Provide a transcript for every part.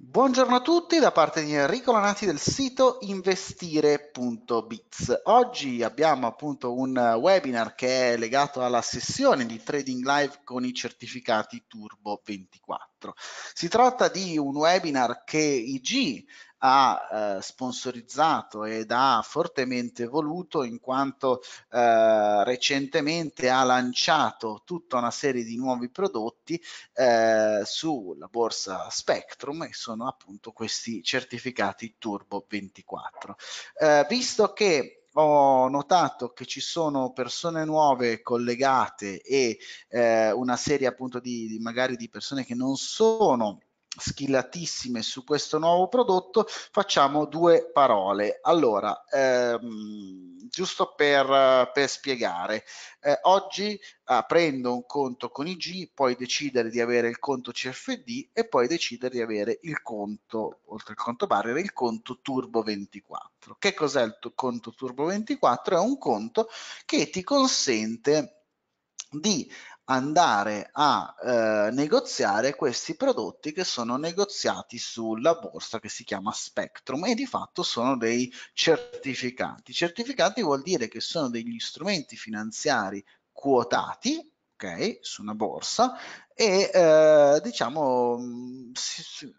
Buongiorno a tutti da parte di Enrico Lanati del sito investire.biz. Oggi abbiamo appunto un webinar che è legato alla sessione di trading live con i certificati Turbo 24. Si tratta di un webinar che IG ha eh, sponsorizzato ed ha fortemente voluto in quanto eh, recentemente ha lanciato tutta una serie di nuovi prodotti eh, sulla borsa Spectrum e sono appunto questi certificati Turbo 24. Eh, visto che ho notato che ci sono persone nuove collegate e eh, una serie appunto di, di, magari di persone che non sono skillatissime su questo nuovo prodotto, facciamo due parole. Allora, ehm, giusto per, per spiegare, eh, oggi aprendo ah, un conto con IG, puoi decidere di avere il conto CFD e poi decidere di avere il conto, oltre al conto barrier, il conto Turbo 24. Che cos'è il tuo conto Turbo 24? È un conto che ti consente di andare a eh, negoziare questi prodotti che sono negoziati sulla borsa che si chiama Spectrum e di fatto sono dei certificati. Certificati vuol dire che sono degli strumenti finanziari quotati okay, su una borsa e eh, diciamo mm, si, si,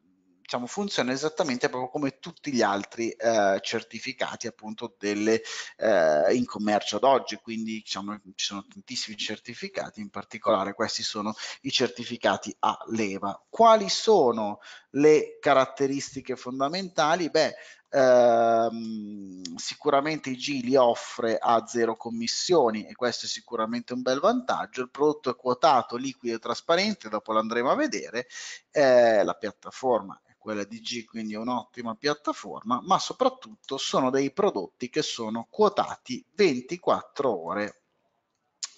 diciamo, funziona esattamente proprio come tutti gli altri eh, certificati appunto delle, eh, in commercio ad oggi, quindi diciamo, ci sono tantissimi certificati, in particolare questi sono i certificati a leva. Quali sono le caratteristiche fondamentali? Beh, ehm, sicuramente IG li offre a zero commissioni e questo è sicuramente un bel vantaggio, il prodotto è quotato, liquido e trasparente, dopo l'andremo a vedere, eh, la piattaforma quella di G, quindi è un'ottima piattaforma, ma soprattutto sono dei prodotti che sono quotati 24 ore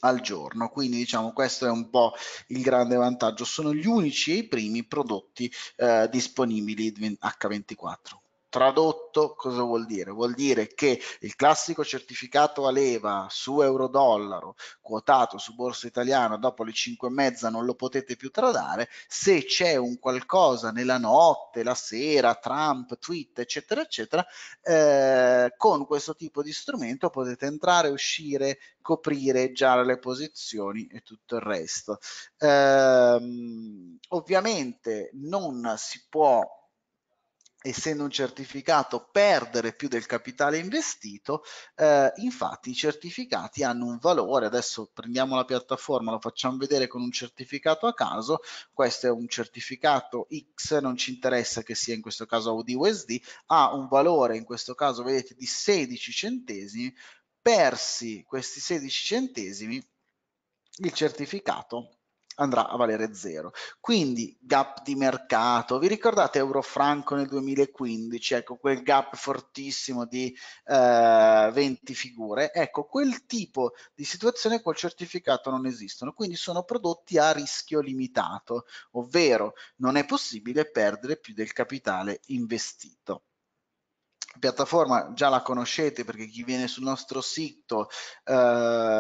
al giorno. Quindi diciamo questo è un po' il grande vantaggio. Sono gli unici e i primi prodotti eh, disponibili H24. Tradotto cosa vuol dire? Vuol dire che il classico certificato a leva su euro-dollaro quotato su borsa italiana dopo le 5 e mezza non lo potete più tradare, se c'è un qualcosa nella notte, la sera, Trump, tweet, eccetera, eccetera, eh, con questo tipo di strumento potete entrare, uscire, coprire già le posizioni e tutto il resto. Eh, ovviamente non si può essendo un certificato, perdere più del capitale investito, eh, infatti i certificati hanno un valore, adesso prendiamo la piattaforma, lo facciamo vedere con un certificato a caso, questo è un certificato X, non ci interessa che sia in questo caso Audi USD, ha un valore in questo caso, vedete, di 16 centesimi, persi questi 16 centesimi, il certificato andrà a valere zero. Quindi gap di mercato, vi ricordate Eurofranco nel 2015, ecco quel gap fortissimo di eh, 20 figure, ecco quel tipo di situazione col certificato non esistono, quindi sono prodotti a rischio limitato, ovvero non è possibile perdere più del capitale investito piattaforma già la conoscete perché chi viene sul nostro sito eh,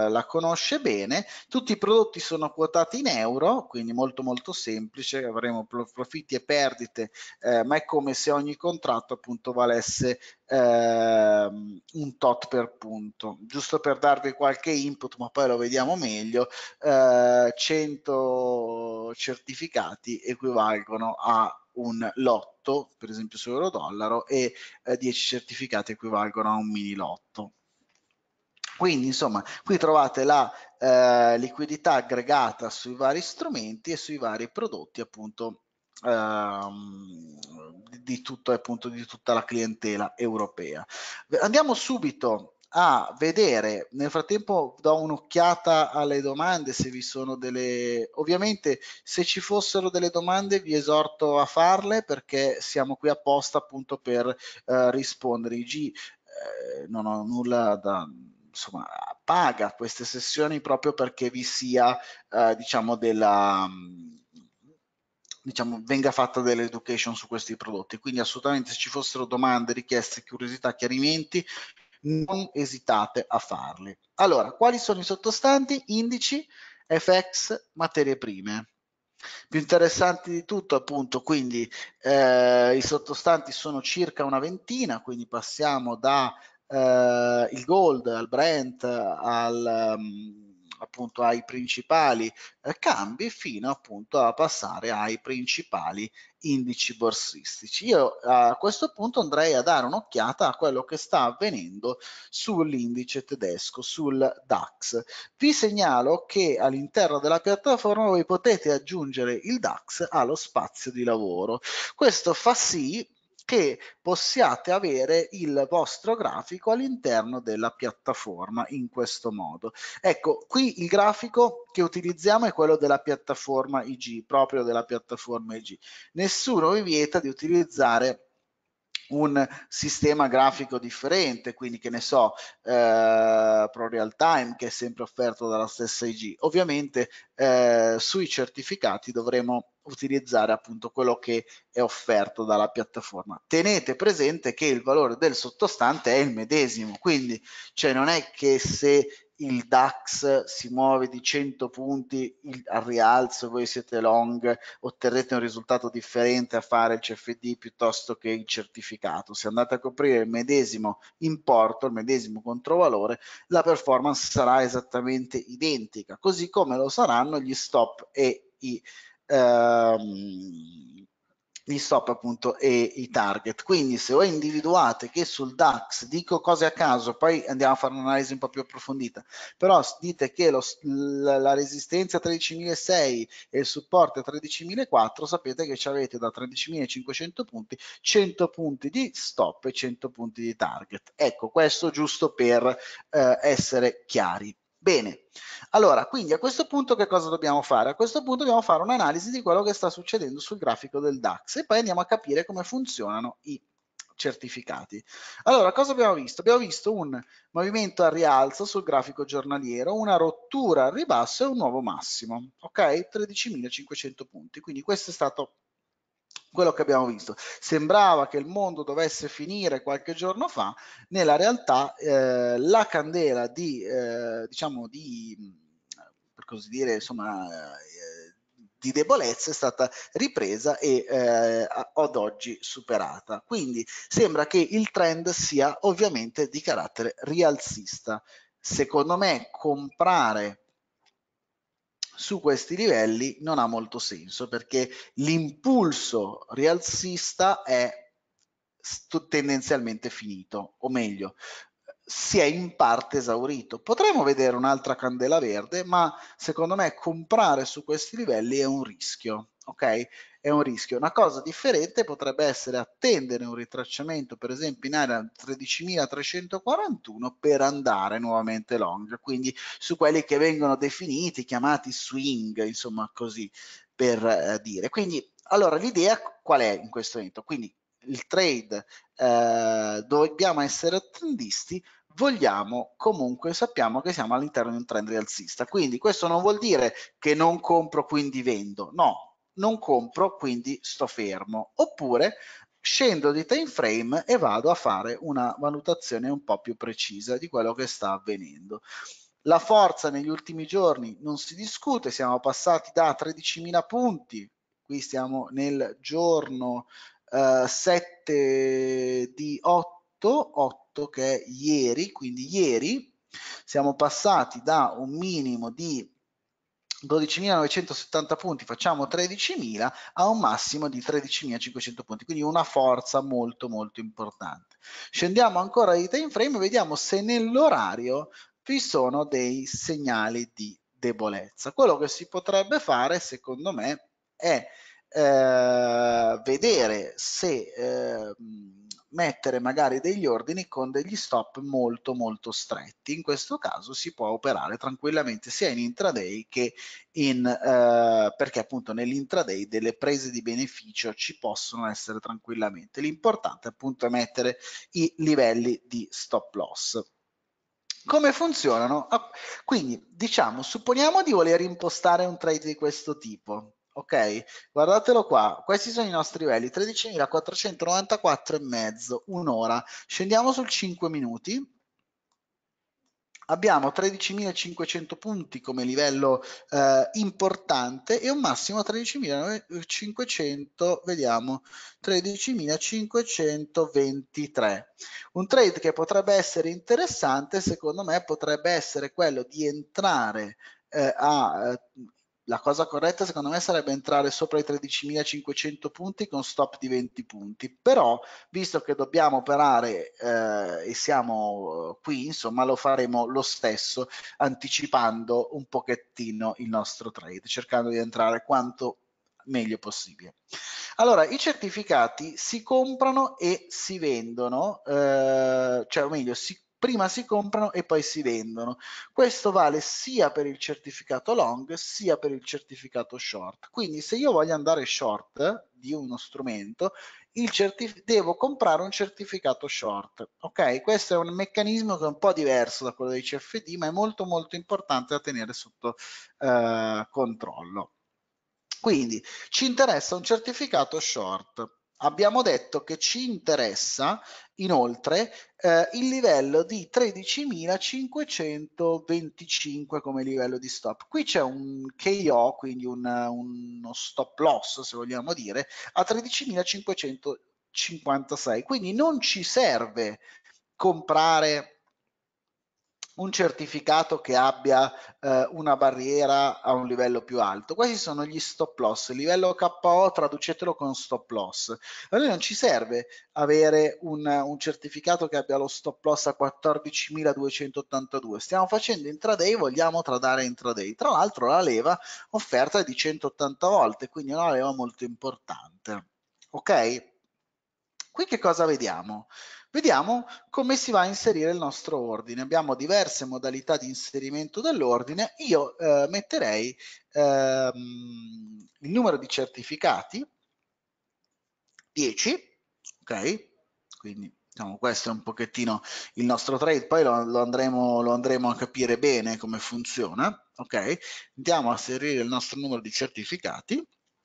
la conosce bene, tutti i prodotti sono quotati in euro, quindi molto molto semplice, avremo profitti e perdite, eh, ma è come se ogni contratto appunto valesse eh, un tot per punto. Giusto per darvi qualche input, ma poi lo vediamo meglio, 100 eh, certificati equivalgono a un lotto, per esempio su euro dollaro, e eh, 10 certificati equivalgono a un mini lotto. Quindi insomma, qui trovate la eh, liquidità aggregata sui vari strumenti e sui vari prodotti appunto ehm, di, tutto, appunto, di tutta la clientela europea. Andiamo subito a vedere. Nel frattempo do un'occhiata alle domande se vi sono delle... Ovviamente se ci fossero delle domande vi esorto a farle perché siamo qui apposta appunto per eh, rispondere. IG eh, non ho nulla da... insomma paga queste sessioni proprio perché vi sia eh, diciamo della mm, diciamo, venga fatta dell'education su questi prodotti. Quindi assolutamente se ci fossero domande, richieste, curiosità, chiarimenti, non esitate a farli. Allora, quali sono i sottostanti? Indici, FX, materie prime. Più interessanti di tutto, appunto, quindi eh, i sottostanti sono circa una ventina, quindi passiamo da eh, il gold al Brent al... Um, appunto ai principali eh, cambi fino appunto a passare ai principali indici borsistici. Io a questo punto andrei a dare un'occhiata a quello che sta avvenendo sull'indice tedesco, sul DAX. Vi segnalo che all'interno della piattaforma voi potete aggiungere il DAX allo spazio di lavoro. Questo fa sì che possiate avere il vostro grafico all'interno della piattaforma in questo modo. Ecco, qui il grafico che utilizziamo è quello della piattaforma IG, proprio della piattaforma IG. Nessuno vi vieta di utilizzare un sistema grafico differente, quindi che ne so, eh, Pro Real Time che è sempre offerto dalla stessa IG. Ovviamente eh, sui certificati dovremo utilizzare appunto quello che è offerto dalla piattaforma. Tenete presente che il valore del sottostante è il medesimo, quindi cioè non è che se il DAX si muove di 100 punti il, al rialzo, voi siete long, otterrete un risultato differente a fare il CFD piuttosto che il certificato. Se andate a coprire il medesimo importo, il medesimo controvalore, la performance sarà esattamente identica, così come lo saranno gli stop e i... Ehm, gli stop appunto e i target. Quindi se voi individuate che sul DAX dico cose a caso, poi andiamo a fare un'analisi un po' più approfondita, però dite che lo, la resistenza 13.600 e il supporto 13.400, sapete che ci avete da 13.500 punti 100 punti di stop e 100 punti di target. Ecco, questo giusto per eh, essere chiari. Bene, allora, quindi a questo punto che cosa dobbiamo fare? A questo punto dobbiamo fare un'analisi di quello che sta succedendo sul grafico del DAX e poi andiamo a capire come funzionano i certificati. Allora, cosa abbiamo visto? Abbiamo visto un movimento al rialzo sul grafico giornaliero, una rottura al ribasso e un nuovo massimo, ok? 13.500 punti, quindi questo è stato quello che abbiamo visto. Sembrava che il mondo dovesse finire qualche giorno fa, nella realtà eh, la candela di, eh, diciamo, di, per così dire, insomma, eh, di debolezza è stata ripresa e eh, ad oggi superata. Quindi sembra che il trend sia ovviamente di carattere rialzista. Secondo me comprare su questi livelli non ha molto senso perché l'impulso rialzista è tendenzialmente finito, o meglio, si è in parte esaurito. Potremmo vedere un'altra candela verde, ma secondo me comprare su questi livelli è un rischio, ok? è un rischio. Una cosa differente potrebbe essere attendere un ritracciamento, per esempio in area 13.341 per andare nuovamente long, quindi su quelli che vengono definiti, chiamati swing, insomma così per eh, dire. Quindi allora l'idea qual è in questo momento? Quindi il trade eh, dobbiamo essere attendisti vogliamo comunque sappiamo che siamo all'interno di un trend rialzista quindi questo non vuol dire che non compro quindi vendo no non compro, quindi sto fermo. Oppure scendo di time frame e vado a fare una valutazione un po' più precisa di quello che sta avvenendo. La forza negli ultimi giorni non si discute, siamo passati da 13.000 punti, qui stiamo nel giorno eh, 7 di 8, 8 che è ieri, quindi ieri siamo passati da un minimo di 12.970 punti, facciamo 13.000 a un massimo di 13.500 punti, quindi una forza molto molto importante. Scendiamo ancora di time frame e vediamo se nell'orario vi sono dei segnali di debolezza. Quello che si potrebbe fare, secondo me, è eh, vedere se... Eh, mettere magari degli ordini con degli stop molto molto stretti. In questo caso si può operare tranquillamente sia in intraday che in eh, perché appunto nell'intraday delle prese di beneficio ci possono essere tranquillamente. L'importante appunto è mettere i livelli di stop loss. Come funzionano? Quindi diciamo, supponiamo di voler impostare un trade di questo tipo ok? Guardatelo qua, questi sono i nostri livelli, 13.494 e mezzo, un'ora. Scendiamo sul 5 minuti. Abbiamo 13.500 punti come livello eh, importante e un massimo 13.500, vediamo, 13.523. Un trade che potrebbe essere interessante, secondo me, potrebbe essere quello di entrare eh, a eh, la cosa corretta secondo me sarebbe entrare sopra i 13.500 punti con stop di 20 punti, però visto che dobbiamo operare eh, e siamo eh, qui, insomma lo faremo lo stesso anticipando un pochettino il nostro trade, cercando di entrare quanto meglio possibile. Allora, i certificati si comprano e si vendono, eh, cioè o meglio, si prima si comprano e poi si vendono. Questo vale sia per il certificato long sia per il certificato short. Quindi se io voglio andare short di uno strumento, devo comprare un certificato short. Ok, questo è un meccanismo che è un po' diverso da quello dei CFD, ma è molto molto importante da tenere sotto eh, controllo. Quindi ci interessa un certificato short abbiamo detto che ci interessa inoltre eh, il livello di 13.525 come livello di stop. Qui c'è un KO, quindi un, uno stop loss, se vogliamo dire, a 13.556, quindi non ci serve comprare un certificato che abbia eh, una barriera a un livello più alto. Questi sono gli stop loss, livello KO traducetelo con stop loss. A noi non ci serve avere un, un certificato che abbia lo stop loss a 14.282, stiamo facendo intraday, vogliamo tradare intraday. Tra l'altro la leva offerta è di 180 volte, quindi è una leva molto importante. Ok? Qui che cosa vediamo? Vediamo come si va a inserire il nostro ordine. Abbiamo diverse modalità di inserimento dell'ordine. Io eh, metterei ehm, il numero di certificati, 10, ok? Quindi diciamo, questo è un pochettino il nostro trade, poi lo, lo, andremo, lo andremo a capire bene come funziona, ok? Andiamo a inserire il nostro numero di certificati,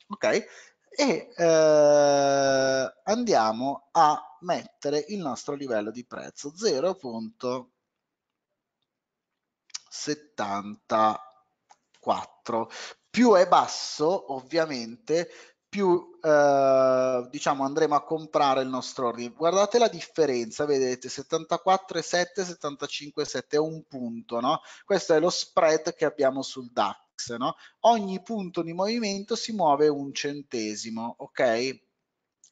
ok? E eh, andiamo a mettere il nostro livello di prezzo 0.74. Più è basso, ovviamente, più eh, diciamo andremo a comprare il nostro ordine. Guardate la differenza, vedete 74,7, 75,7 è un punto, no? Questo è lo spread che abbiamo sul DAX, no? Ogni punto di movimento si muove un centesimo, ok?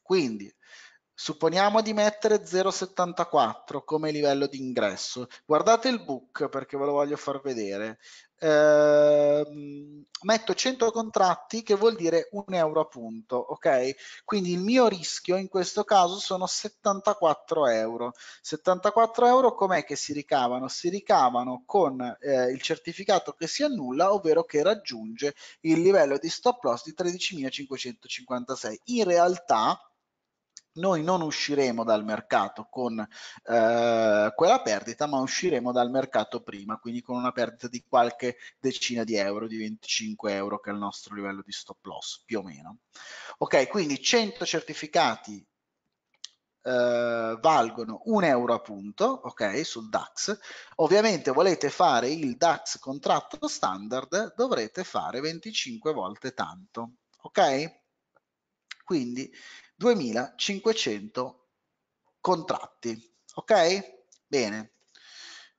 Quindi Supponiamo di mettere 0,74 come livello di ingresso. Guardate il book perché ve lo voglio far vedere. Eh, metto 100 contratti che vuol dire un euro a punto, ok? Quindi il mio rischio in questo caso sono 74 euro. 74 euro com'è che si ricavano? Si ricavano con eh, il certificato che si annulla, ovvero che raggiunge il livello di stop loss di 13.556. In realtà noi non usciremo dal mercato con eh, quella perdita, ma usciremo dal mercato prima, quindi con una perdita di qualche decina di euro, di 25 euro, che è il nostro livello di stop loss, più o meno. Ok, quindi 100 certificati eh, valgono 1 euro a punto, ok, sul DAX. Ovviamente volete fare il DAX contratto standard, dovrete fare 25 volte tanto, ok? Quindi 2500 contratti. Ok? Bene.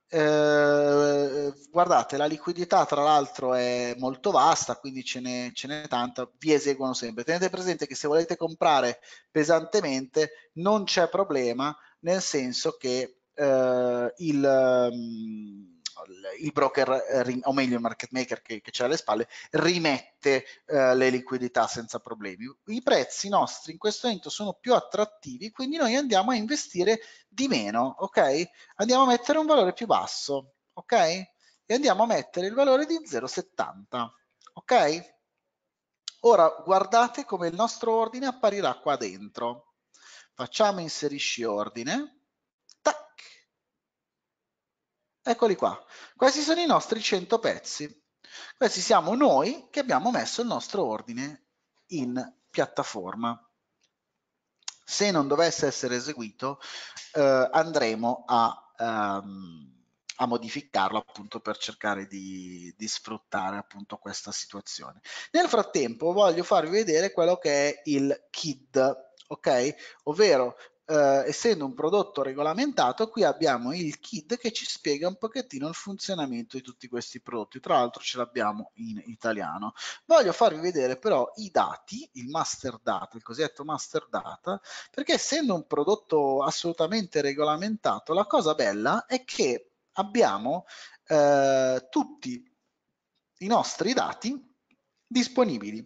Eh, guardate, la liquidità tra l'altro è molto vasta, quindi ce n'è, ce n'è tanta, vi eseguono sempre. Tenete presente che se volete comprare pesantemente non c'è problema, nel senso che eh, il... Um, il broker, eh, o meglio il market maker che, che c'è alle spalle, rimette eh, le liquidità senza problemi. I prezzi nostri in questo momento sono più attrattivi, quindi noi andiamo a investire di meno, ok? Andiamo a mettere un valore più basso, ok? E andiamo a mettere il valore di 0,70, ok? Ora guardate come il nostro ordine apparirà qua dentro. Facciamo inserisci ordine Eccoli qua. Questi sono i nostri 100 pezzi. Questi siamo noi che abbiamo messo il nostro ordine in piattaforma. Se non dovesse essere eseguito eh, andremo a, um, a, modificarlo appunto per cercare di, di, sfruttare appunto questa situazione. Nel frattempo voglio farvi vedere quello che è il KID, ok? Ovvero eh, essendo un prodotto regolamentato, qui abbiamo il kit che ci spiega un pochettino il funzionamento di tutti questi prodotti. Tra l'altro ce l'abbiamo in italiano. Voglio farvi vedere però i dati, il master data, il cosiddetto master data, perché essendo un prodotto assolutamente regolamentato, la cosa bella è che abbiamo eh, tutti i nostri dati disponibili.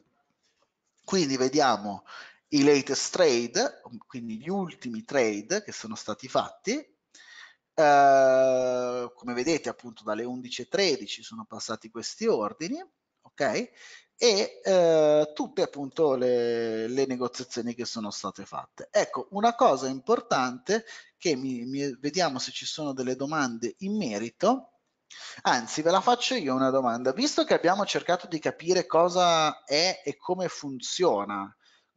Quindi vediamo i latest trade, um, quindi gli ultimi trade che sono stati fatti. Uh, come vedete appunto dalle 11.13 sono passati questi ordini, ok? E uh, tutte appunto le, le, negoziazioni che sono state fatte. Ecco, una cosa importante che mi, mi, vediamo se ci sono delle domande in merito. Anzi, ve la faccio io una domanda. Visto che abbiamo cercato di capire cosa è e come funziona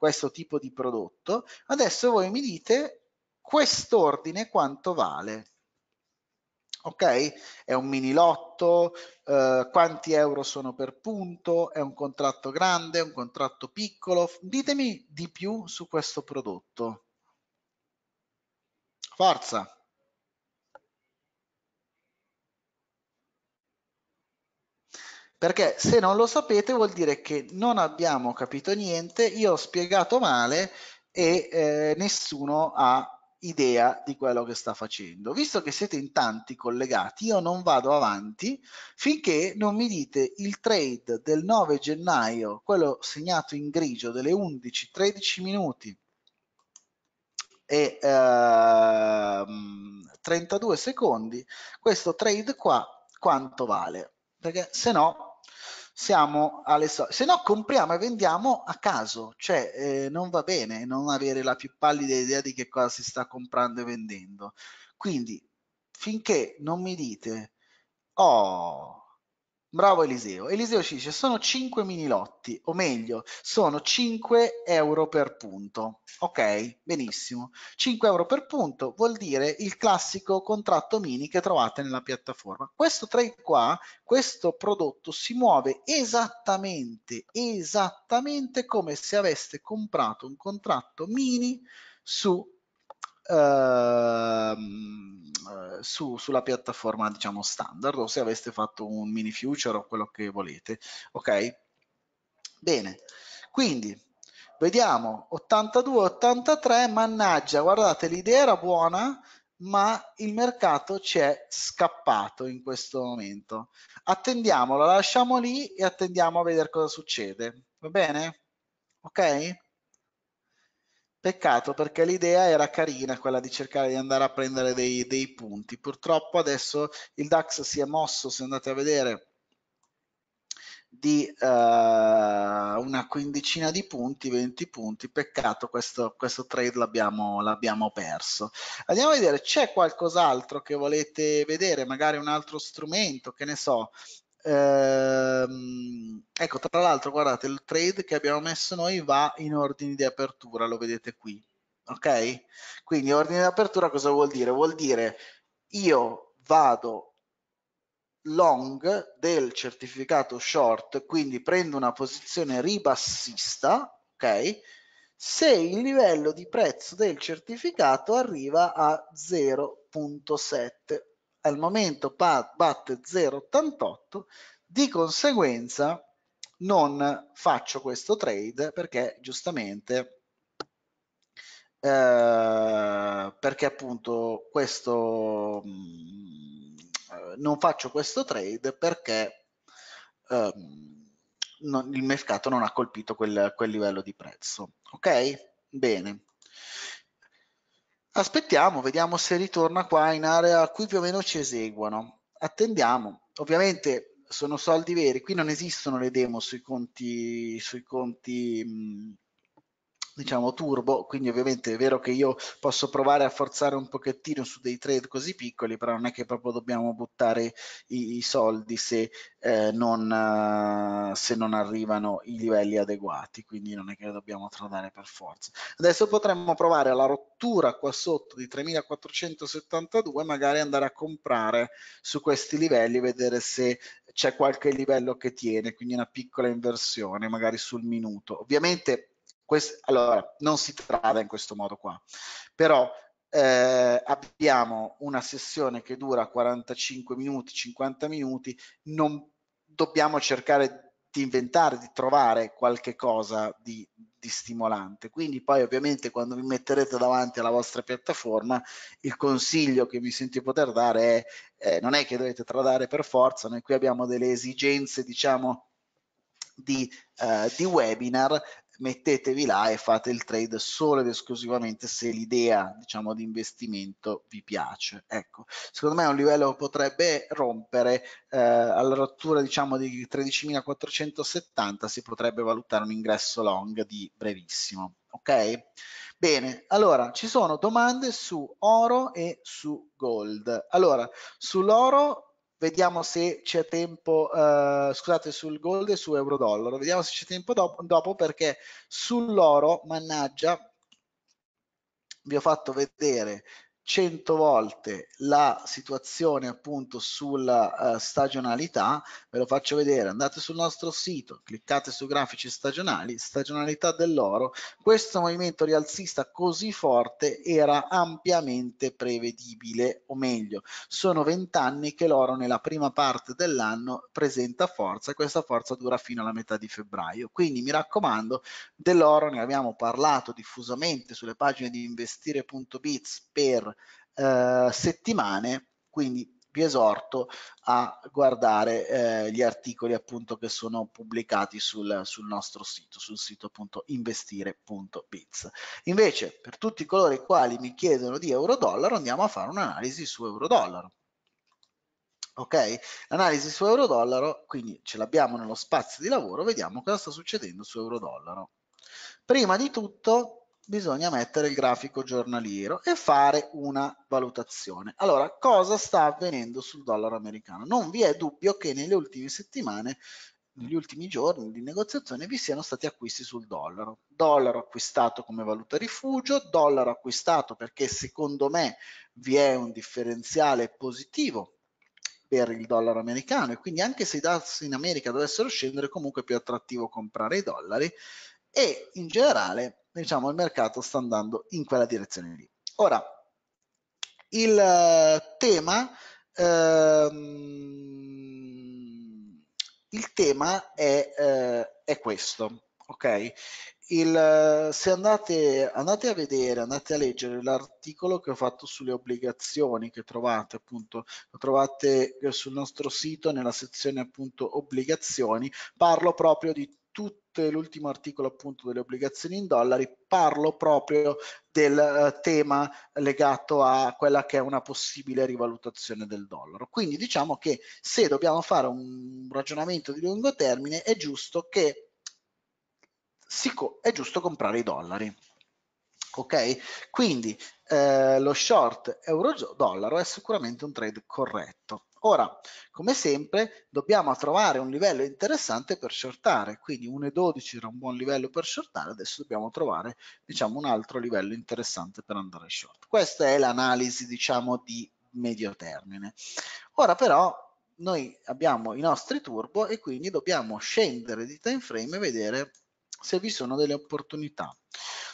questo tipo di prodotto. Adesso voi mi dite quest'ordine quanto vale. Ok? È un mini lotto, eh, quanti euro sono per punto, è un contratto grande, è un contratto piccolo. Ditemi di più su questo prodotto. Forza! perché se non lo sapete vuol dire che non abbiamo capito niente, io ho spiegato male e eh, nessuno ha idea di quello che sta facendo. Visto che siete in tanti collegati, io non vado avanti finché non mi dite il trade del 9 gennaio, quello segnato in grigio delle 11-13 minuti e ehm, 32 secondi, questo trade qua quanto vale, perché se no siamo alle solite. Se no compriamo e vendiamo a caso, cioè eh, non va bene non avere la più pallida idea di che cosa si sta comprando e vendendo. Quindi finché non mi dite, oh, Bravo Eliseo. Eliseo ci dice sono 5 mini lotti, o meglio, sono 5 euro per punto. Ok, benissimo. 5 euro per punto vuol dire il classico contratto mini che trovate nella piattaforma. Questo trade qua, questo prodotto si muove esattamente, esattamente come se aveste comprato un contratto mini su... Ehm, eh, su, sulla piattaforma diciamo standard o se aveste fatto un mini future o quello che volete ok bene quindi vediamo 82 83 mannaggia guardate l'idea era buona ma il mercato ci è scappato in questo momento attendiamolo lasciamo lì e attendiamo a vedere cosa succede va bene ok Peccato perché l'idea era carina, quella di cercare di andare a prendere dei, dei punti. Purtroppo adesso il DAX si è mosso, se andate a vedere, di uh, una quindicina di punti, 20 punti. Peccato, questo, questo trade l'abbiamo, l'abbiamo perso. Andiamo a vedere, c'è qualcos'altro che volete vedere, magari un altro strumento, che ne so, Ehm, ecco, tra l'altro, guardate, il trade che abbiamo messo noi va in ordine di apertura, lo vedete qui. Ok? Quindi ordine di apertura cosa vuol dire? Vuol dire io vado long del certificato short, quindi prendo una posizione ribassista, ok? Se il livello di prezzo del certificato arriva a 0.7 al momento batte 0,88, di conseguenza non faccio questo trade perché giustamente eh, perché appunto questo mm, non faccio questo trade perché eh, non, il mercato non ha colpito quel, quel livello di prezzo ok bene Aspettiamo, vediamo se ritorna qua in area a cui più o meno ci eseguono. Attendiamo. Ovviamente sono soldi veri, qui non esistono le demo sui conti, sui conti mh, diciamo turbo quindi ovviamente è vero che io posso provare a forzare un pochettino su dei trade così piccoli però non è che proprio dobbiamo buttare i, i soldi se, eh, non, eh, se non arrivano i livelli adeguati quindi non è che dobbiamo tradare per forza adesso potremmo provare alla rottura qua sotto di 3472 magari andare a comprare su questi livelli vedere se c'è qualche livello che tiene quindi una piccola inversione magari sul minuto ovviamente Quest, allora, non si tratta in questo modo qua, però eh, abbiamo una sessione che dura 45 minuti, 50 minuti, non dobbiamo cercare di inventare, di trovare qualche cosa di, di stimolante. Quindi poi ovviamente quando vi metterete davanti alla vostra piattaforma, il consiglio che mi sento di poter dare è, eh, non è che dovete tradare per forza, noi qui abbiamo delle esigenze, diciamo, di, eh, di, webinar mettetevi là e fate il trade solo ed esclusivamente se l'idea diciamo di investimento vi piace ecco secondo me un livello potrebbe rompere eh, alla rottura diciamo di 13.470 si potrebbe valutare un ingresso long di brevissimo ok bene allora ci sono domande su oro e su gold allora sull'oro vediamo se c'è tempo, eh, scusate, sul gold e su euro-dollaro, vediamo se c'è tempo dopo, dopo perché sull'oro, mannaggia, vi ho fatto vedere 100 volte la situazione appunto sulla uh, stagionalità, ve lo faccio vedere, andate sul nostro sito, cliccate su grafici stagionali, stagionalità dell'oro, questo movimento rialzista così forte era ampiamente prevedibile, o meglio, sono 20 anni che l'oro nella prima parte dell'anno presenta forza e questa forza dura fino alla metà di febbraio, quindi mi raccomando, dell'oro ne abbiamo parlato diffusamente sulle pagine di investire.biz per eh, settimane, quindi vi esorto a guardare eh, gli articoli appunto che sono pubblicati sul, sul nostro sito, sul sito appunto investire.biz. Invece per tutti coloro i quali mi chiedono di euro-dollaro andiamo a fare un'analisi su euro-dollaro. Ok, l'analisi su euro-dollaro, quindi ce l'abbiamo nello spazio di lavoro, vediamo cosa sta succedendo su euro-dollaro. Prima di tutto bisogna mettere il grafico giornaliero e fare una valutazione. Allora, cosa sta avvenendo sul dollaro americano? Non vi è dubbio che nelle ultime settimane, negli ultimi giorni di negoziazione, vi siano stati acquisti sul dollaro. Dollaro acquistato come valuta rifugio, dollaro acquistato perché secondo me vi è un differenziale positivo per il dollaro americano e quindi anche se i tassi in America dovessero scendere comunque è più attrattivo comprare i dollari e in generale diciamo, il mercato sta andando in quella direzione lì. Ora, il eh, tema, ehm, il tema è, eh, è questo, ok? Il, eh, se andate, andate, a vedere, andate a leggere l'articolo che ho fatto sulle obbligazioni che trovate appunto, lo trovate eh, sul nostro sito nella sezione appunto obbligazioni, parlo proprio di tutte l'ultimo articolo appunto delle obbligazioni in dollari, parlo proprio del eh, tema legato a quella che è una possibile rivalutazione del dollaro. Quindi diciamo che se dobbiamo fare un ragionamento di lungo termine è giusto che co- è giusto comprare i dollari. Ok? Quindi eh, lo short euro-dollaro è sicuramente un trade corretto. Ora, come sempre, dobbiamo trovare un livello interessante per shortare, quindi 1,12 era un buon livello per shortare, adesso dobbiamo trovare diciamo, un altro livello interessante per andare short. Questa è l'analisi diciamo, di medio termine. Ora però noi abbiamo i nostri turbo e quindi dobbiamo scendere di time frame e vedere se vi sono delle opportunità.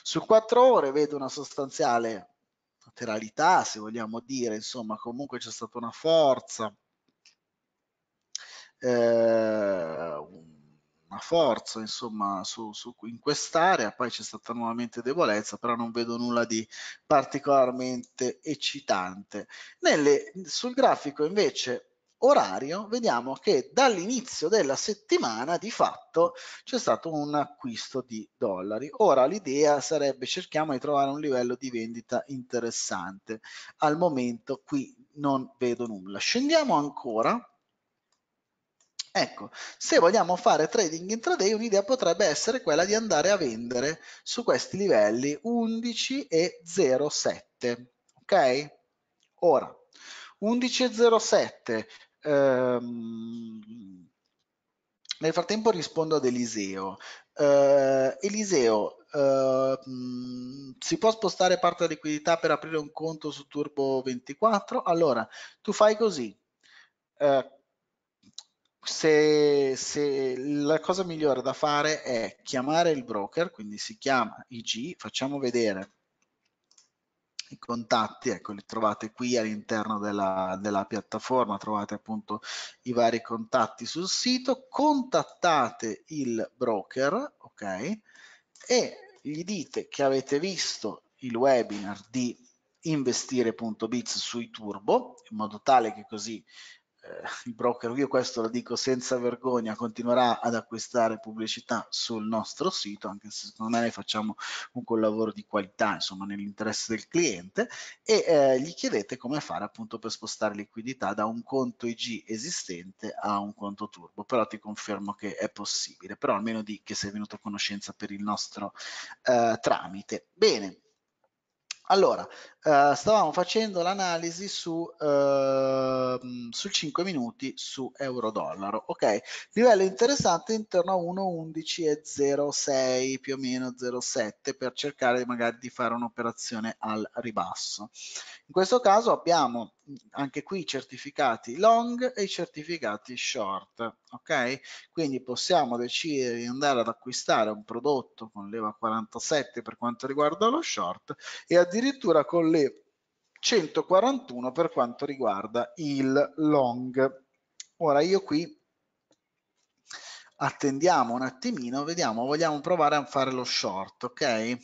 Su 4 ore vedo una sostanziale lateralità, se vogliamo dire, insomma, comunque c'è stata una forza, eh, una forza, insomma, su, su, in quest'area, poi c'è stata nuovamente debolezza, però non vedo nulla di particolarmente eccitante. Nelle, sul grafico invece orario vediamo che dall'inizio della settimana di fatto c'è stato un acquisto di dollari. Ora l'idea sarebbe cerchiamo di trovare un livello di vendita interessante. Al momento qui non vedo nulla. Scendiamo ancora. Ecco, se vogliamo fare trading intraday, un'idea potrebbe essere quella di andare a vendere su questi livelli 11,07. Ok? Ora, 11,07 Ehm, nel frattempo rispondo ad Eliseo. Eh, Eliseo, eh, mh, si può spostare parte della liquidità per aprire un conto su Turbo 24? Allora, tu fai così. Eh, se, se, la cosa migliore da fare è chiamare il broker, quindi si chiama IG, facciamo vedere i contatti, ecco, li trovate qui all'interno della, della, piattaforma, trovate appunto i vari contatti sul sito, contattate il broker, ok? E gli dite che avete visto il webinar di investire.biz sui turbo, in modo tale che così il eh, broker, io questo lo dico senza vergogna, continuerà ad acquistare pubblicità sul nostro sito, anche se secondo me noi facciamo un collavoro di qualità, insomma nell'interesse del cliente, e eh, gli chiedete come fare appunto per spostare liquidità da un conto IG esistente a un conto turbo, però ti confermo che è possibile, però almeno di che sei venuto a conoscenza per il nostro eh, tramite. Bene. Allora, eh, stavamo facendo l'analisi su, uh, su 5 minuti su euro-dollaro. Ok, livello interessante intorno a 1,11,06 più o meno 0,7 per cercare magari di fare un'operazione al ribasso. In questo caso abbiamo anche qui i certificati long e i certificati short ok quindi possiamo decidere di andare ad acquistare un prodotto con leva 47 per quanto riguarda lo short e addirittura con le 141 per quanto riguarda il long. Ora io qui attendiamo un attimino, vediamo, vogliamo provare a fare lo short, ok?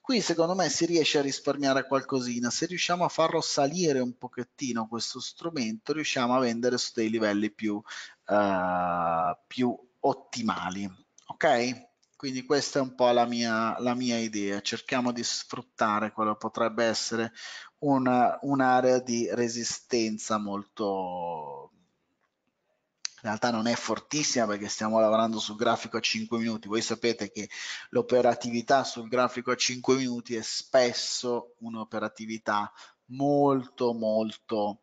Qui secondo me si riesce a risparmiare qualcosina, se riusciamo a farlo salire un pochettino questo strumento, riusciamo a vendere su dei livelli più, uh, più ottimali, ok? Quindi questa è un po' la mia, la mia idea, cerchiamo di sfruttare quello che potrebbe essere una, un'area di resistenza molto... In realtà non è fortissima perché stiamo lavorando sul grafico a 5 minuti. Voi sapete che l'operatività sul grafico a 5 minuti è spesso un'operatività molto molto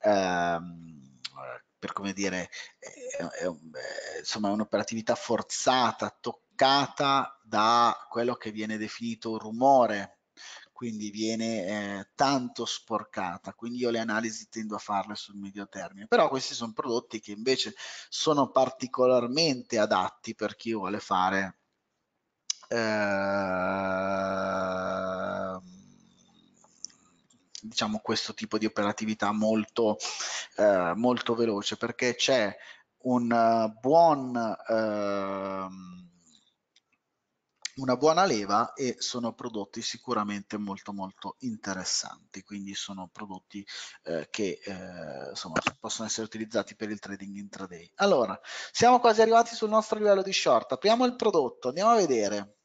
ehm, per come dire, è, è, è, insomma, è un'operatività forzata, toccata bloccata da quello che viene definito rumore, quindi viene eh, tanto sporcata, quindi io le analisi tendo a farle sul medio termine, però questi sono prodotti che invece sono particolarmente adatti per chi vuole fare ehm, diciamo questo tipo di operatività molto, eh, molto veloce perché c'è un eh, buon ehm, una buona leva e sono prodotti sicuramente molto molto interessanti quindi sono prodotti eh, che eh, insomma, possono essere utilizzati per il trading intraday allora siamo quasi arrivati sul nostro livello di short apriamo il prodotto andiamo a vedere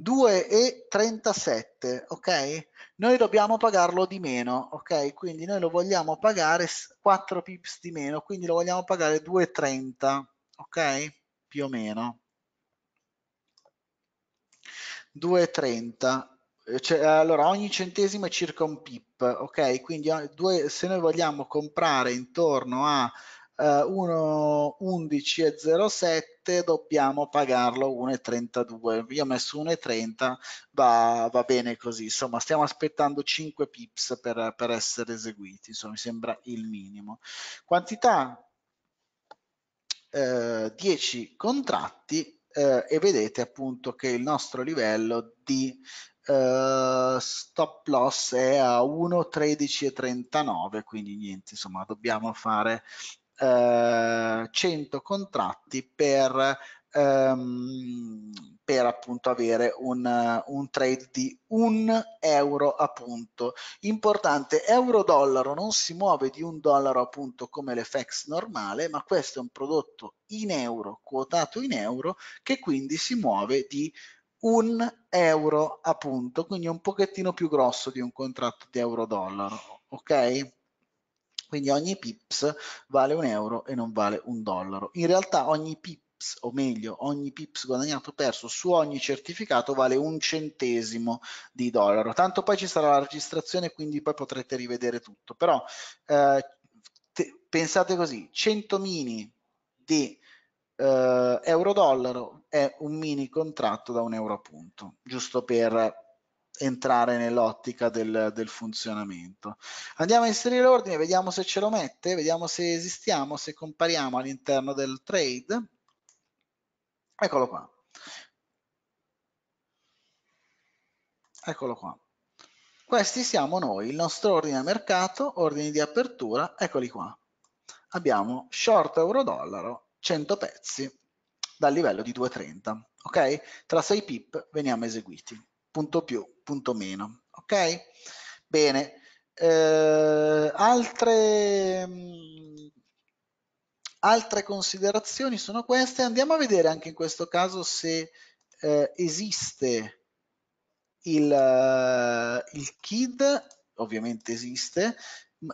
2,37 ok noi dobbiamo pagarlo di meno ok quindi noi lo vogliamo pagare 4 pips di meno quindi lo vogliamo pagare 2,30 ok più o meno 2,30. Eh, cioè, allora, ogni centesimo è circa un pip, ok? Quindi eh, due, se noi vogliamo comprare intorno a eh, 1,11,07 dobbiamo pagarlo 1,32. Io ho messo 1,30, va, va bene così. Insomma, stiamo aspettando 5 pips per, per essere eseguiti, insomma, mi sembra il minimo. Quantità? 10 eh, contratti eh, e vedete appunto che il nostro livello di eh, stop loss è a 1.13.39 quindi niente insomma dobbiamo fare 100 eh, contratti per ehm, per appunto avere un, un, trade di un euro appunto. Importante, euro-dollaro non si muove di un dollaro appunto come l'FX normale, ma questo è un prodotto in euro, quotato in euro, che quindi si muove di un euro appunto, quindi un pochettino più grosso di un contratto di euro-dollaro, ok? Quindi ogni pips vale un euro e non vale un dollaro. In realtà ogni pips pips, o meglio, ogni pips guadagnato o perso su ogni certificato vale un centesimo di dollaro. Tanto poi ci sarà la registrazione, quindi poi potrete rivedere tutto. Però eh, te, pensate così, 100 mini di eh, euro-dollaro è un mini contratto da un euro appunto giusto per entrare nell'ottica del, del, funzionamento. Andiamo a inserire l'ordine, vediamo se ce lo mette, vediamo se esistiamo, se compariamo all'interno del trade. Eccolo qua. Eccolo qua. Questi siamo noi, il nostro ordine di mercato, ordini di apertura, eccoli qua. Abbiamo short euro-dollaro, 100 pezzi, dal livello di 2,30, ok? Tra 6 pip veniamo eseguiti, punto più, punto meno, ok? Bene, eh, altre mh, mm, Altre considerazioni sono queste. Andiamo a vedere anche in questo caso se eh, esiste il, eh, il KID, ovviamente esiste,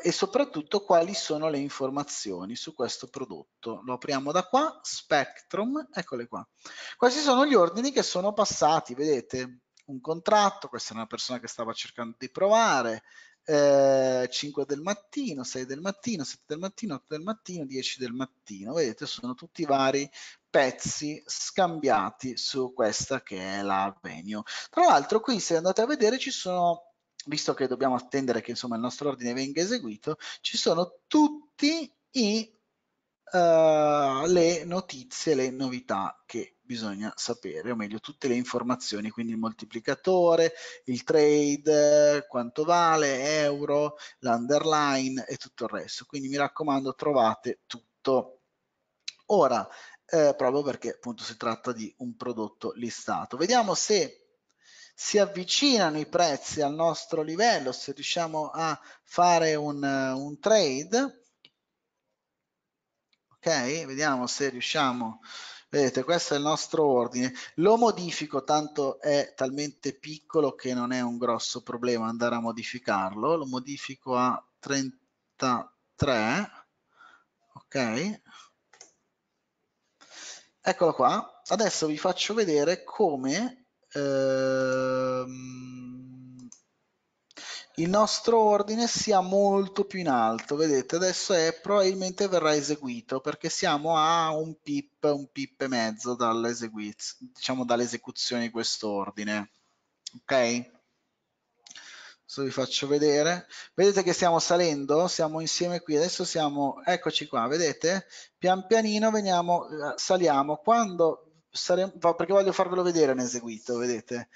e soprattutto quali sono le informazioni su questo prodotto. Lo apriamo da qua, Spectrum, eccole qua. Questi sono gli ordini che sono passati, vedete, un contratto, questa è una persona che stava cercando di provare, eh, 5 del mattino, 6 del mattino, 7 del mattino, 8 del mattino, 10 del mattino. Vedete, sono tutti vari pezzi scambiati su questa che è la venue. Tra l'altro qui se andate a vedere ci sono visto che dobbiamo attendere che insomma il nostro ordine venga eseguito, ci sono tutti i Uh, le notizie, le novità che bisogna sapere, o meglio tutte le informazioni, quindi il moltiplicatore, il trade, quanto vale, euro, l'underline e tutto il resto. Quindi mi raccomando trovate tutto. Ora, eh, proprio perché appunto si tratta di un prodotto listato. Vediamo se si avvicinano i prezzi al nostro livello, se riusciamo a fare un, un trade. Ok, vediamo se riusciamo Vedete, questo è il nostro ordine. Lo modifico, tanto è talmente piccolo che non è un grosso problema andare a modificarlo. Lo modifico a 33, ok? Eccolo qua. Adesso vi faccio vedere come... Ehm, il nostro ordine sia molto più in alto vedete adesso è probabilmente verrà eseguito perché siamo a un pip un pip e mezzo diciamo dall'esecuzione di questo ordine ok adesso vi faccio vedere vedete che stiamo salendo siamo insieme qui adesso siamo eccoci qua vedete pian pianino veniamo eh, saliamo quando saremo perché voglio farvelo vedere in eseguito vedete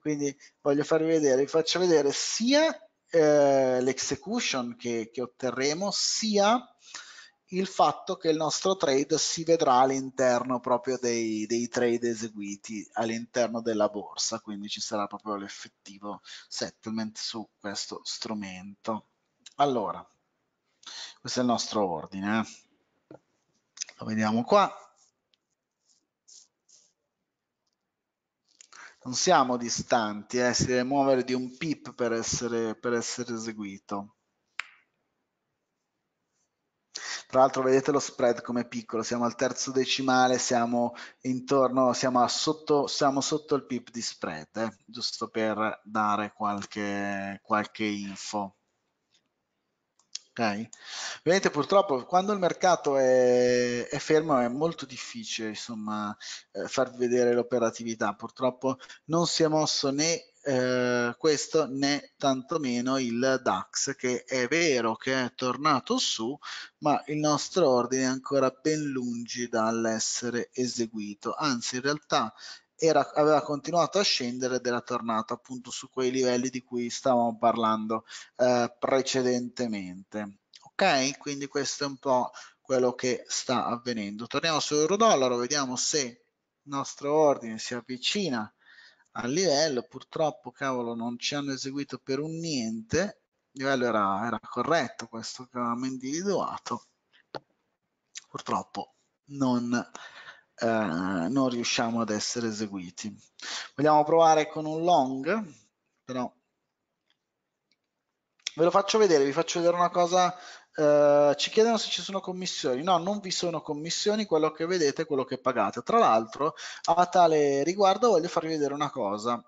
quindi voglio farvi vedere, vi faccio vedere sia eh, l'execution che, che otterremo sia il fatto che il nostro trade si vedrà all'interno proprio dei, dei, trade eseguiti all'interno della borsa, quindi ci sarà proprio l'effettivo settlement su questo strumento. Allora, questo è il nostro ordine, eh. lo vediamo qua. non siamo distanti, eh, si deve muovere di un pip per essere, per essere eseguito. Tra l'altro vedete lo spread come piccolo, siamo al terzo decimale, siamo intorno, siamo, sotto, siamo sotto, il pip di spread, eh, giusto per dare qualche, qualche info. Okay? Vedete purtroppo quando il mercato è, è fermo è molto difficile insomma, eh, far vedere l'operatività, purtroppo non si è mosso né eh, questo né tantomeno il DAX che è vero che è tornato su ma il nostro ordine è ancora ben lungi dall'essere eseguito anzi in realtà era, aveva continuato a scendere ed era tornato appunto su quei livelli di cui stavamo parlando eh, precedentemente. Ok, quindi questo è un po' quello che sta avvenendo. Torniamo su euro-dollaro, vediamo se il nostro ordine si avvicina al livello. Purtroppo, cavolo, non ci hanno eseguito per un niente. Il livello era, era corretto, questo che avevamo individuato. Purtroppo non eh, non riusciamo ad essere eseguiti. Vogliamo provare con un long, però ve lo faccio vedere, vi faccio vedere una cosa, eh, ci chiedono se ci sono commissioni, no, non vi sono commissioni, quello che vedete è quello che pagate. Tra l'altro a tale riguardo voglio farvi vedere una cosa,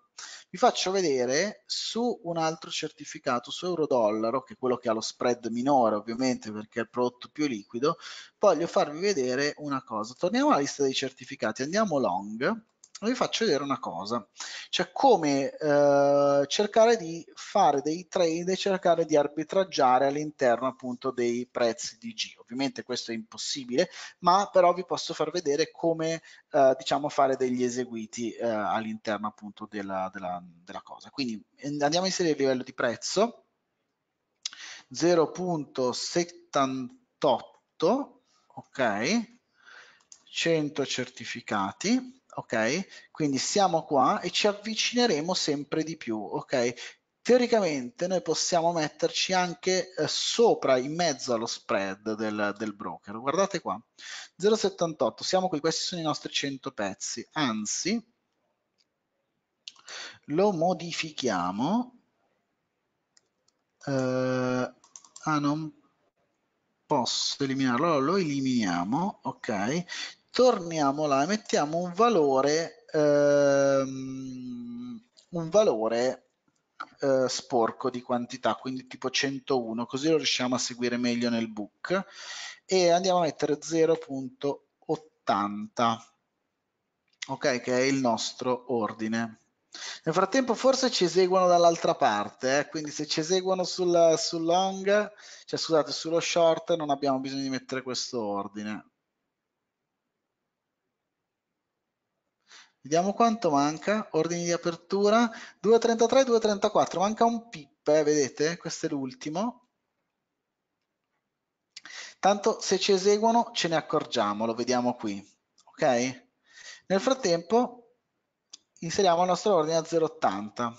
vi faccio vedere su un altro certificato su euro-dollaro, che è quello che ha lo spread minore ovviamente perché è il prodotto più liquido, voglio farvi vedere una cosa. Torniamo alla lista dei certificati, andiamo long vi faccio vedere una cosa, cioè come eh, cercare di fare dei trade e cercare di arbitraggiare all'interno appunto dei prezzi di G. Ovviamente questo è impossibile, ma però vi posso far vedere come eh, diciamo fare degli eseguiti eh, all'interno appunto della, della, della cosa. Quindi andiamo a inserire il livello di prezzo 0.78, ok, 100 certificati ok? Quindi siamo qua e ci avvicineremo sempre di più, ok? Teoricamente noi possiamo metterci anche eh, sopra, in mezzo allo spread del, del broker. Guardate qua, 0,78, siamo qui, questi sono i nostri 100 pezzi. Anzi, lo modifichiamo. Eh, ah, non posso eliminarlo, allora lo eliminiamo, ok? torniamo là e mettiamo un valore, ehm, un valore eh, sporco di quantità, quindi tipo 101, così lo riusciamo a seguire meglio nel book e andiamo a mettere 0.80, ok, che è il nostro ordine. Nel frattempo forse ci eseguono dall'altra parte, eh? quindi se ci eseguono sul, sul long, cioè scusate, sullo short non abbiamo bisogno di mettere questo ordine, Vediamo quanto manca. Ordini di apertura. 2.33, 2.34. Manca un pip, eh, vedete? Questo è l'ultimo. Tanto se ci eseguono ce ne accorgiamo, lo vediamo qui. Ok? Nel frattempo inseriamo il nostro ordine a 0.80.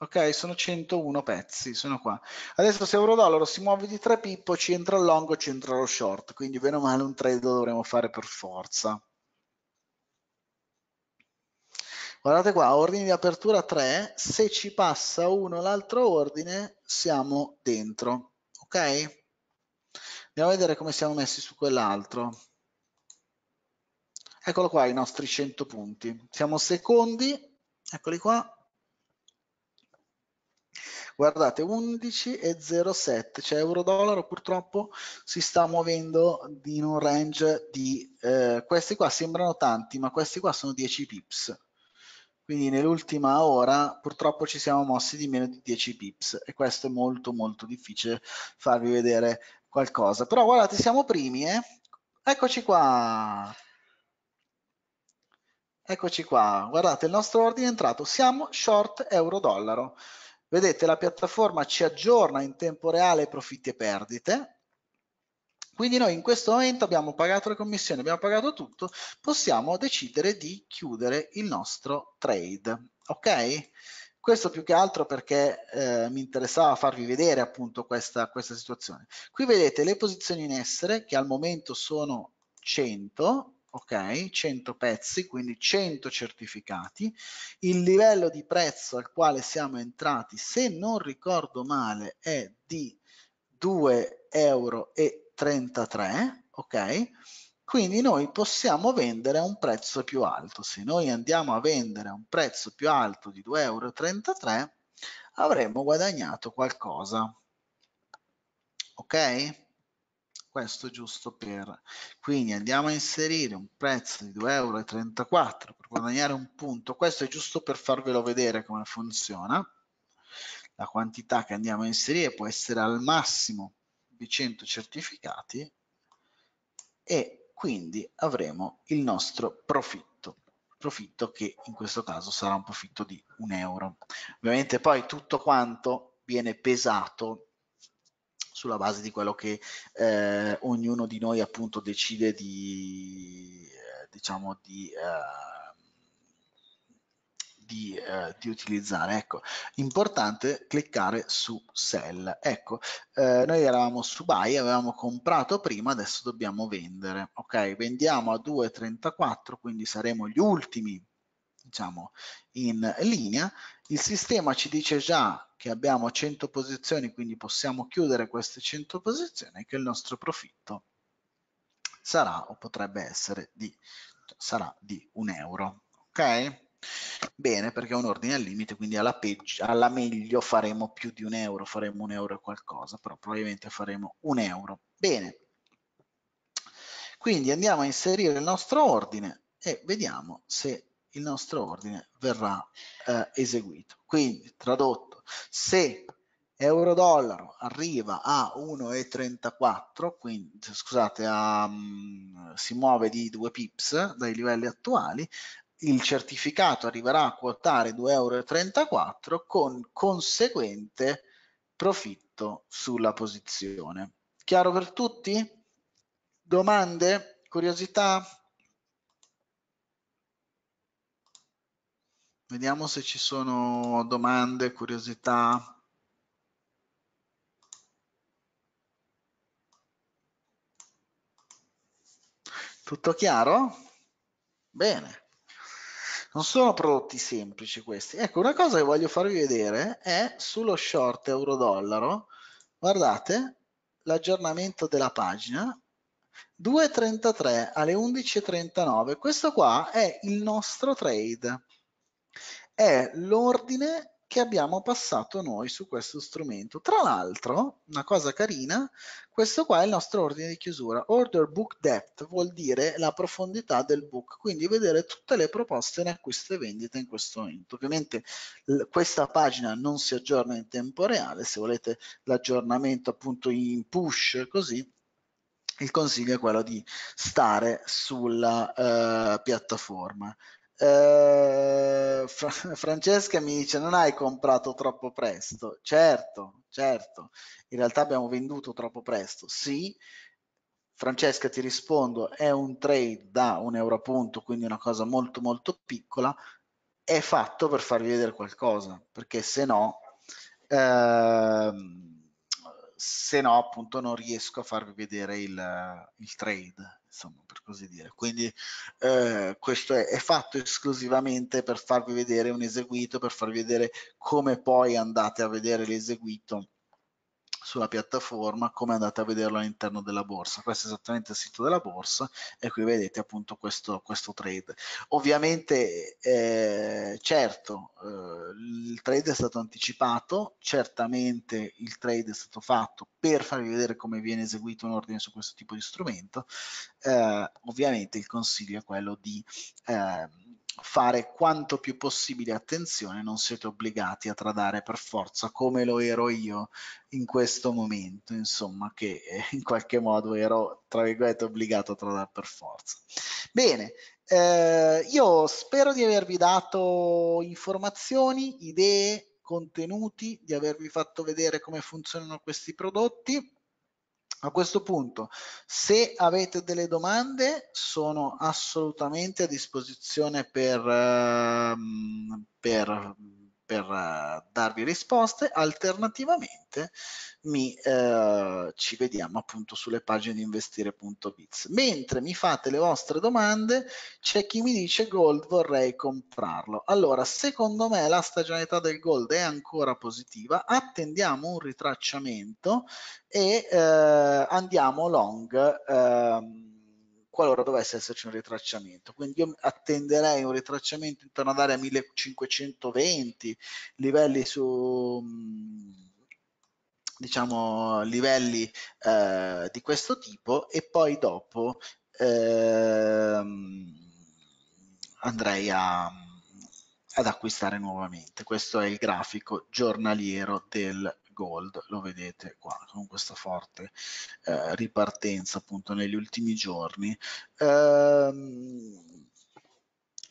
Ok, sono 101 pezzi, sono qua. Adesso se euro-dollaro si muove di 3 pippo, ci entra il long, ci entra lo short, quindi bene o male un trade lo dovremo fare per forza. Guardate qua, ordini di apertura 3, se ci passa uno l'altro ordine siamo dentro, ok? Andiamo a vedere come siamo messi su quell'altro. Eccolo qua i nostri 100 punti. Siamo secondi, eccoli qua. Guardate, 11,07, cioè euro-dollaro purtroppo si sta muovendo in un range di... Eh, questi qua sembrano tanti, ma questi qua sono 10 pips quindi nell'ultima ora purtroppo ci siamo mossi di meno di 10 pips e questo è molto molto difficile farvi vedere qualcosa. Però guardate, siamo primi, eh? Eccoci qua. Eccoci qua, guardate il nostro ordine è entrato, siamo short euro-dollaro. Vedete la piattaforma ci aggiorna in tempo reale profitti e perdite, quindi noi in questo momento abbiamo pagato le commissioni, abbiamo pagato tutto, possiamo decidere di chiudere il nostro trade, ok? Questo più che altro perché eh, mi interessava farvi vedere appunto questa, questa situazione. Qui vedete le posizioni in essere che al momento sono 100, ok? 100 pezzi, quindi 100 certificati. Il livello di prezzo al quale siamo entrati, se non ricordo male, è di 2,30 euro 33, ok? Quindi noi possiamo vendere a un prezzo più alto. Se noi andiamo a vendere a un prezzo più alto di 2,33 euro, avremmo guadagnato qualcosa. Ok? Questo giusto per... Quindi andiamo a inserire un prezzo di 2,34 euro per guadagnare un punto. Questo è giusto per farvelo vedere come funziona. La quantità che andiamo a inserire può essere al massimo di 100 certificati e quindi avremo il nostro profitto profitto che in questo caso sarà un profitto di un euro ovviamente poi tutto quanto viene pesato sulla base di quello che eh, ognuno di noi appunto decide di eh, diciamo di eh, di, eh, di utilizzare. Ecco, importante cliccare su sell. Ecco, eh, noi eravamo su buy, avevamo comprato prima, adesso dobbiamo vendere. Ok, vendiamo a 2,34, quindi saremo gli ultimi diciamo in linea il sistema ci dice già che abbiamo 100 posizioni quindi possiamo chiudere queste 100 posizioni che il nostro profitto sarà o potrebbe essere di sarà di un euro ok Bene, perché è un ordine al limite, quindi alla, peggio, alla meglio faremo più di un euro, faremo un euro e qualcosa, però probabilmente faremo un euro. Bene, quindi andiamo a inserire il nostro ordine e vediamo se il nostro ordine verrà eh, eseguito. Quindi, tradotto, se euro-dollaro arriva a 1,34, quindi scusate, a, um, si muove di 2 pips dai livelli attuali, il certificato arriverà a quotare 2,34 euro con conseguente profitto sulla posizione. Chiaro per tutti? Domande? Curiosità? Vediamo se ci sono domande, curiosità. Tutto chiaro? Bene non sono prodotti semplici questi. Ecco, una cosa che voglio farvi vedere è sullo short euro-dollaro, guardate l'aggiornamento della pagina, 2.33 alle 11.39, questo qua è il nostro trade, è l'ordine che abbiamo passato noi su questo strumento. Tra l'altro, una cosa carina, questo qua è il nostro ordine di chiusura. Order book depth vuol dire la profondità del book, quindi vedere tutte le proposte in acquisto e vendita in questo momento. Ovviamente questa pagina non si aggiorna in tempo reale, se volete l'aggiornamento appunto in push così il consiglio è quello di stare sulla uh, piattaforma. Eh, Fra- Francesca mi dice non hai comprato troppo presto. Certo, certo, in realtà abbiamo venduto troppo presto. Sì, Francesca ti rispondo, è un trade da un euro punto, quindi una cosa molto molto piccola, è fatto per farvi vedere qualcosa, perché se no, ehm, se no appunto non riesco a farvi vedere il, il trade insomma, per così dire. Quindi eh, questo è, è, fatto esclusivamente per farvi vedere un eseguito, per farvi vedere come poi andate a vedere l'eseguito sulla piattaforma come andate a vederlo all'interno della borsa. Questo è esattamente il sito della borsa e qui vedete appunto questo, questo trade. Ovviamente, eh, certo, eh, il trade è stato anticipato, certamente il trade è stato fatto per farvi vedere come viene eseguito un ordine su questo tipo di strumento. Eh, ovviamente il consiglio è quello di ehm, fare quanto più possibile attenzione, non siete obbligati a tradare per forza come lo ero io in questo momento, insomma, che eh, in qualche modo ero, tra virgolette, obbligato a tradare per forza. Bene, eh, io spero di avervi dato informazioni, idee, contenuti, di avervi fatto vedere come funzionano questi prodotti. A questo punto, se avete delle domande, sono assolutamente a disposizione per, ehm, per per uh, darvi risposte, alternativamente mi, uh, ci vediamo appunto sulle pagine di investire.biz. Mentre mi fate le vostre domande, c'è chi mi dice gold vorrei comprarlo. Allora, secondo me la stagionalità del gold è ancora positiva, attendiamo un ritracciamento e uh, andiamo long ehm, qualora dovesse esserci un ritracciamento. Quindi io attenderei un ritracciamento intorno ad area 1520, livelli su mm, diciamo livelli eh, di questo tipo e poi dopo eh, andrei a, ad acquistare nuovamente. Questo è il grafico giornaliero del gold, lo vedete qua con questa forte eh, ripartenza appunto negli ultimi giorni. Ehm,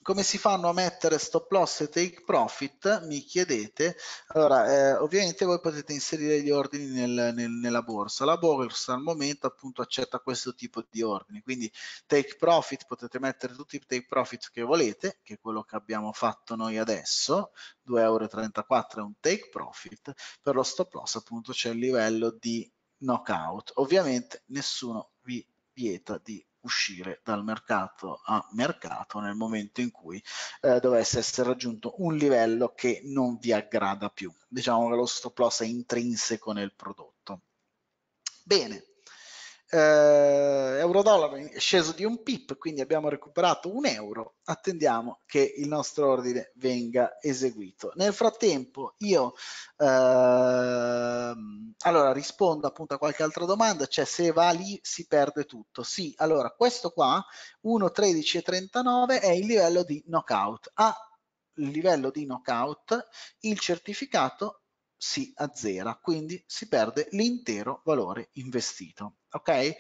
come si fanno a mettere stop loss e take profit? Mi chiedete. Allora, eh, ovviamente voi potete inserire gli ordini nel, nel, nella borsa. La borsa al momento appunto accetta questo tipo di ordini, quindi take profit potete mettere tutti i take profit che volete, che è quello che abbiamo fatto noi adesso, 2,34 euro è un take profit, per lo stop loss appunto c'è il livello di knockout. Ovviamente nessuno vi vieta di uscire dal mercato a mercato nel momento in cui eh, dovesse essere raggiunto un livello che non vi aggrada più. Diciamo che lo stop loss è intrinseco nel prodotto. Bene, eh, euro-dollaro è sceso di un pip, quindi abbiamo recuperato un euro, attendiamo che il nostro ordine venga eseguito. Nel frattempo io eh, allora rispondo appunto a qualche altra domanda, cioè se va lì si perde tutto. Sì, allora questo qua 1.13.39 è il livello di knockout. A livello di knockout il certificato si azzera, quindi si perde l'intero valore investito, ok?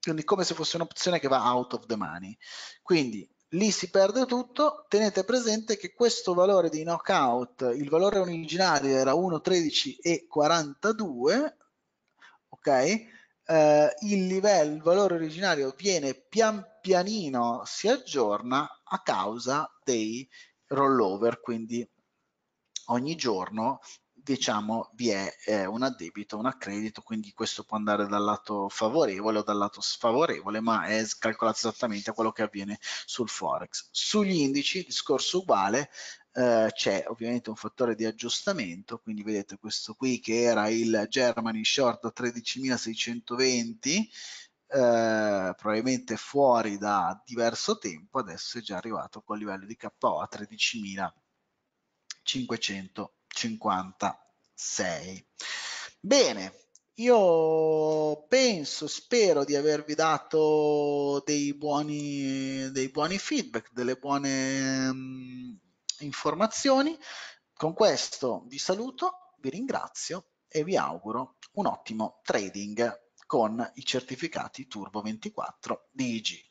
Quindi come se fosse un'opzione che va out of the money. Quindi lì si perde tutto, tenete presente che questo valore di knockout, il valore originario era 1,13,42, ok? Uh, il livello, il valore originario viene pian pianino si aggiorna a causa dei rollover, quindi ogni giorno diciamo vi è eh, un addebito, un accredito, quindi questo può andare dal lato favorevole o dal lato sfavorevole, ma è calcolato esattamente a quello che avviene sul Forex. Sugli indici discorso uguale, eh, c'è ovviamente un fattore di aggiustamento, quindi vedete questo qui che era il Germany short a 13.620, eh, probabilmente fuori da diverso tempo, adesso è già arrivato col livello di KO a 13.500. 56. Bene, io penso, spero di avervi dato dei buoni, dei buoni feedback, delle buone mh, mm, informazioni. Con questo vi saluto, vi ringrazio e vi auguro un ottimo trading con i certificati Turbo 24 di IG.